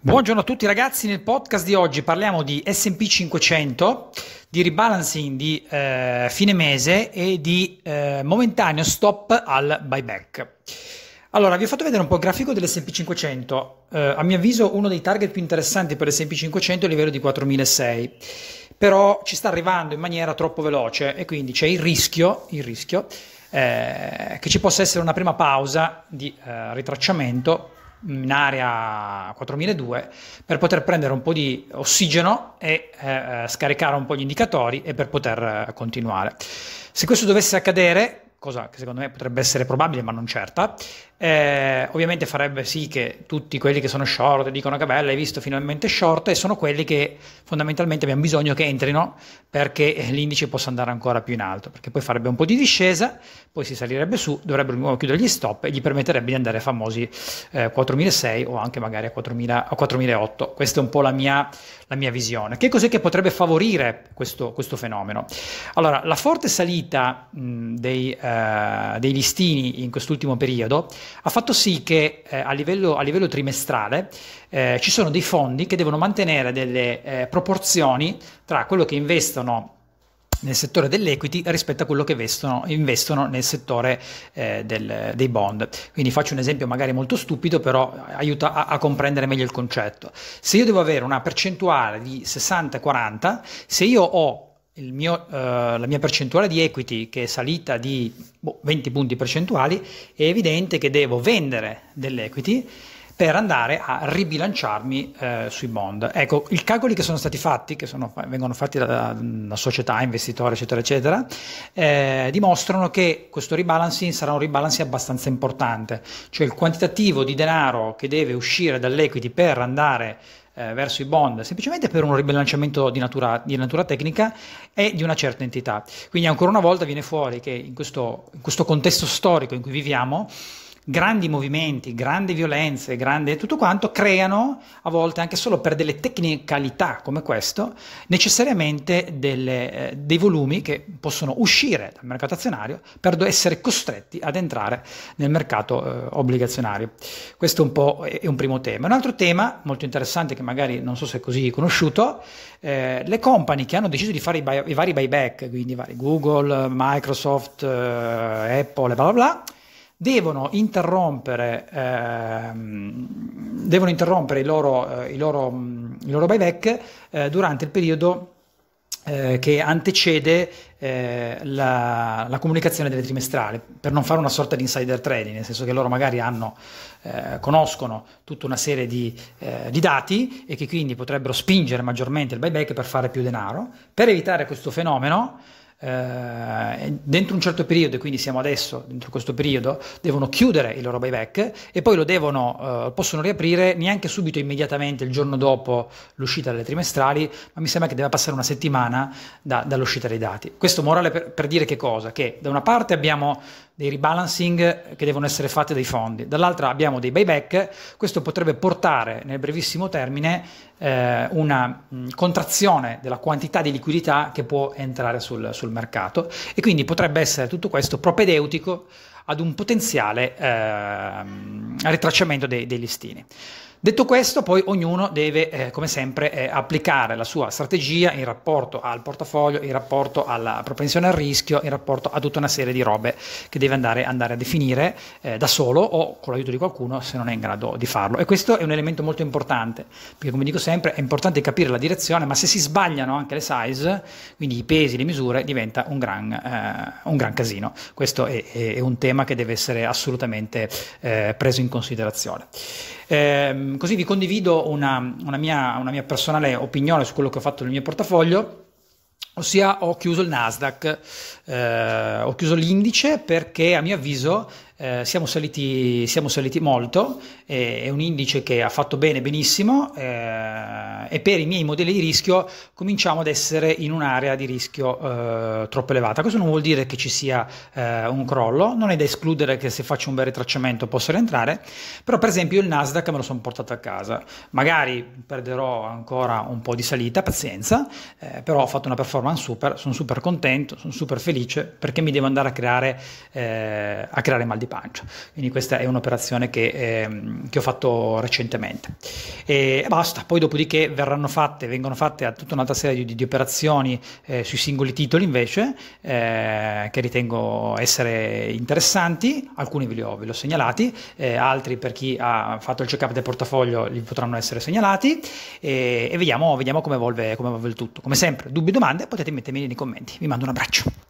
Buongiorno a tutti ragazzi, nel podcast di oggi parliamo di SP 500, di rebalancing di eh, fine mese e di eh, momentaneo stop al buyback. Allora, vi ho fatto vedere un po' il grafico dell'SP 500, eh, a mio avviso uno dei target più interessanti per l'SP 500 è il livello di 4006, però ci sta arrivando in maniera troppo veloce e quindi c'è il rischio, il rischio eh, che ci possa essere una prima pausa di eh, ritracciamento in area 4002 per poter prendere un po' di ossigeno e eh, eh, scaricare un po' gli indicatori e per poter eh, continuare. Se questo dovesse accadere, cosa che secondo me potrebbe essere probabile ma non certa, eh, ovviamente farebbe sì che tutti quelli che sono short e dicono che bella, hai visto finalmente short e sono quelli che fondamentalmente abbiamo bisogno che entrino perché l'indice possa andare ancora più in alto, perché poi farebbe un po' di discesa, poi si salirebbe su, dovrebbero di nuovo chiudere gli stop e gli permetterebbe di andare a famosi eh, 4.600 o anche magari a 4.008. Questa è un po' la mia, la mia visione. Che cos'è che potrebbe favorire questo, questo fenomeno? Allora, la forte salita mh, dei... Eh, eh, dei listini in quest'ultimo periodo ha fatto sì che eh, a, livello, a, livello, trimestrale eh, ci sono dei fondi che devono mantenere delle eh, proporzioni tra quello che investono nel settore dell'equity rispetto a quello che vestono, investono nel settore eh, del, dei bond. Quindi faccio un esempio magari molto stupido, però aiuta a, a, comprendere meglio il concetto. Se io devo avere una percentuale di 60-40, se io ho mio, eh, la mia percentuale di equity che è salita di boh, 20 punti percentuali, è evidente che devo vendere dell'equity per andare a ribilanciarmi eh, sui bond. Ecco, i calcoli che sono stati fatti, che sono, vengono fatti da, da, società, investitori, eccetera, eccetera, eh, dimostrano che questo rebalancing sarà un rebalancing abbastanza importante, cioè il quantitativo di denaro che deve uscire dall'equity per andare eh, verso i bond, semplicemente per un ribilanciamento di natura, di natura, tecnica e di una certa entità. Quindi ancora una volta viene fuori che in questo, in questo contesto storico in cui viviamo, grandi movimenti, grandi violenze, grande tutto quanto, creano a volte anche solo per delle tecnicalità come questo, necessariamente delle, eh, dei volumi che possono uscire dal mercato azionario per essere costretti ad entrare nel mercato eh, obbligazionario. Questo un po' è, un primo tema. Un altro tema molto interessante che magari non so se è così conosciuto, eh, le company che hanno deciso di fare i, buy, i vari buyback, quindi vari Google, Microsoft, eh, Apple bla bla bla, devono interrompere, ehm, devono interrompere i, loro, eh, i, loro, mm, i loro buyback eh, durante il periodo eh, che antecede eh, la, la, comunicazione delle trimestrali, per non fare una sorta di insider trading, nel senso che loro magari hanno, eh, conoscono tutta una serie di, eh, di dati e che quindi potrebbero spingere maggiormente il buyback per fare più denaro. Per evitare questo fenomeno, eh, dentro un certo periodo, e quindi siamo adesso dentro questo periodo, devono chiudere il loro buyback e poi lo devono, eh, possono riaprire neanche subito immediatamente il giorno dopo l'uscita delle trimestrali, ma mi sembra che debba passare una settimana da, dall'uscita dei dati. Questo morale per, per dire che cosa? Che da una parte abbiamo dei rebalancing che devono essere fatti dai fondi, dall'altra abbiamo dei buyback, questo potrebbe portare nel brevissimo termine eh, una mh, mm, contrazione della quantità di liquidità che può entrare sul, sul, mercato e quindi potrebbe essere tutto questo propedeutico ad un potenziale eh, ritracciamento dei, dei listini. Detto questo, poi ognuno deve, eh, come sempre, eh, applicare la sua strategia in rapporto al portafoglio, in rapporto alla propensione al rischio, in rapporto a tutta una serie di robe che deve andare, andare a definire eh, da solo o con l'aiuto di qualcuno se non è in grado di farlo. E questo è un elemento molto importante, perché come dico sempre, è importante capire la direzione, ma se si sbagliano anche le size, quindi i pesi, le misure, diventa un gran, eh, un gran casino. Questo è, è, un tema che deve essere assolutamente eh, preso in considerazione. Ehm, Ehm, così vi condivido una, una, mia, una mia personale opinione su quello che ho fatto nel mio portafoglio ossia ho chiuso il Nasdaq, eh, ho chiuso l'indice perché a mio avviso eh, siamo, saliti, siamo, saliti, molto, eh, è un indice che ha fatto bene benissimo eh, e per i miei modelli di rischio cominciamo ad essere in un'area di rischio eh, troppo elevata. Questo non vuol dire che ci sia eh, un crollo, non è da escludere che se faccio un bel ritracciamento possa rientrare, però per esempio il Nasdaq me lo sono portato a casa, magari perderò ancora un po' di salita, pazienza, però ho fatto una performance super, sono super contento, sono super felice perché mi devo andare a creare, a creare mal di pancia. Quindi questa è un'operazione che, ehm, che ho fatto recentemente. E basta, poi dopodiché verranno fatte, vengono fatte tutta un'altra serie di, di operazioni eh, sui singoli titoli invece, eh, che ritengo essere interessanti, alcuni ve li ho, ve li ho segnalati, eh, altri per chi ha fatto il check-up del portafoglio li potranno essere segnalati e, e vediamo, vediamo come, evolve, come evolve il tutto. Come sempre, dubbi, domande potete mettermi nei commenti. Vi mando un abbraccio.